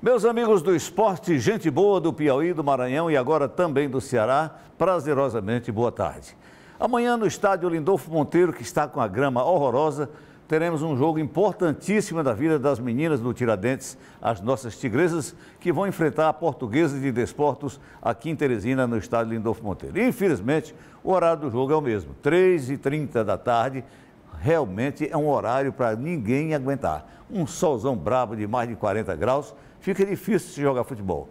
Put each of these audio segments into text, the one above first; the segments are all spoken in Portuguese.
Meus amigos do esporte, gente boa do Piauí, do Maranhão e agora também do Ceará, prazerosamente boa tarde. Amanhã no estádio Lindolfo Monteiro, que está com a grama horrorosa, teremos um jogo importantíssimo da vida das meninas do Tiradentes, as nossas tigresas, que vão enfrentar a portuguesa de desportos aqui em Teresina, no estádio Lindolfo Monteiro. Infelizmente, o horário do jogo é o mesmo, 3h30 da tarde, realmente é um horário para ninguém aguentar. Um solzão brabo de mais de 40 graus, fica difícil se jogar futebol.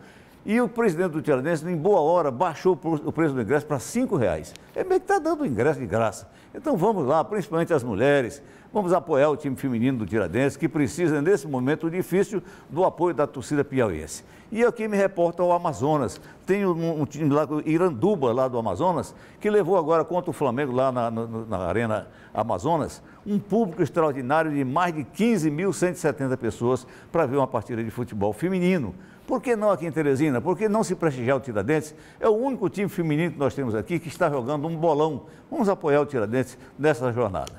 E o presidente do Tiradentes, em boa hora, baixou o preço do ingresso para R$ reais. É meio que está dando ingresso de graça. Então vamos lá, principalmente as mulheres, vamos apoiar o time feminino do Tiradentes, que precisa, nesse momento difícil, do apoio da torcida piauiense. E aqui me reporta ao Amazonas. Tem um, um time lá, Iranduba, lá do Amazonas, que levou agora contra o Flamengo, lá na, na, na Arena Amazonas, um público extraordinário de mais de 15.170 pessoas para ver uma partida de futebol feminino. Por que não aqui em Teresina? Por que não se prestigiar o Tiradentes? É o único time feminino que nós temos aqui que está jogando um bolão. Vamos apoiar o Tiradentes nessa jornada.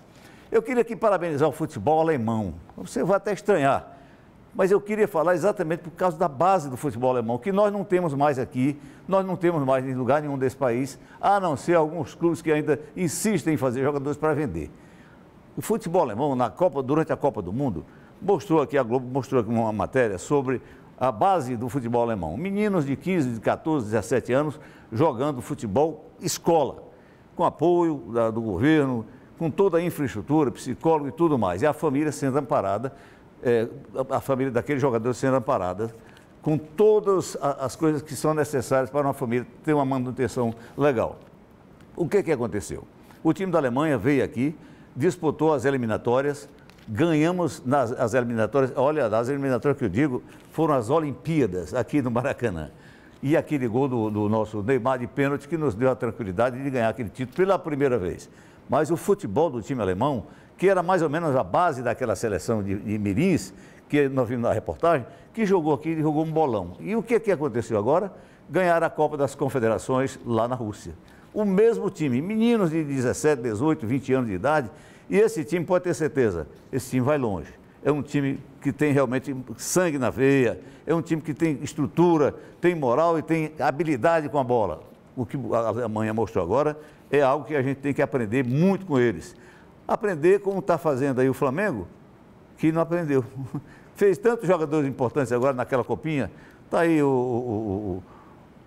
Eu queria aqui parabenizar o futebol alemão. Você vai até estranhar. Mas eu queria falar exatamente por causa da base do futebol alemão, que nós não temos mais aqui, nós não temos mais em lugar nenhum desse país, a não ser alguns clubes que ainda insistem em fazer jogadores para vender. O futebol alemão, na Copa, durante a Copa do Mundo, mostrou aqui, a Globo mostrou aqui uma matéria sobre a base do futebol alemão. Meninos de 15, de 14, 17 anos jogando futebol escola, com apoio da, do governo, com toda a infraestrutura, psicólogo e tudo mais. E a família sendo amparada, é, a família daquele jogador sendo amparada, com todas as coisas que são necessárias para uma família ter uma manutenção legal. O que, que aconteceu? O time da Alemanha veio aqui, disputou as eliminatórias, ganhamos nas as eliminatórias, olha, as eliminatórias que eu digo foram as Olimpíadas aqui no Maracanã. E aquele gol do, do nosso Neymar de pênalti que nos deu a tranquilidade de ganhar aquele título pela primeira vez. Mas o futebol do time alemão, que era mais ou menos a base daquela seleção de, de Mirins, que nós vimos na reportagem, que jogou aqui e jogou um bolão. E o que, que aconteceu agora? ganhar a Copa das Confederações lá na Rússia. O mesmo time, meninos de 17, 18, 20 anos de idade, e esse time pode ter certeza, esse time vai longe. É um time que tem realmente sangue na veia, é um time que tem estrutura, tem moral e tem habilidade com a bola. O que a Alemanha mostrou agora é algo que a gente tem que aprender muito com eles. Aprender como está fazendo aí o Flamengo, que não aprendeu. Fez tantos jogadores importantes agora naquela copinha. Está aí o, o, o,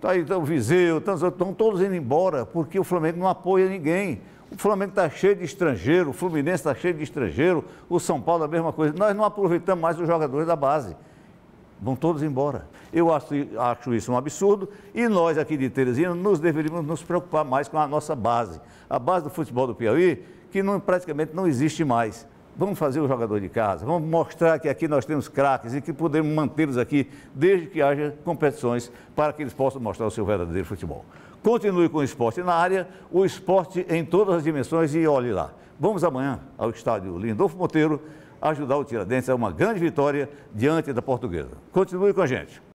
tá aí, tá o Viseu, tantos estão todos indo embora, porque o Flamengo não apoia ninguém. O Flamengo está cheio de estrangeiro, o Fluminense está cheio de estrangeiro, o São Paulo é a mesma coisa. Nós não aproveitamos mais os jogadores da base. Vão todos embora. Eu acho, acho isso um absurdo e nós aqui de Teresina nos deveríamos nos preocupar mais com a nossa base. A base do futebol do Piauí, que não, praticamente não existe mais. Vamos fazer o jogador de casa, vamos mostrar que aqui nós temos craques e que podemos mantê-los aqui desde que haja competições para que eles possam mostrar o seu verdadeiro futebol. Continue com o esporte na área, o esporte em todas as dimensões e olhe lá. Vamos amanhã ao estádio Lindolfo Monteiro ajudar o Tiradentes a uma grande vitória diante da Portuguesa. Continue com a gente.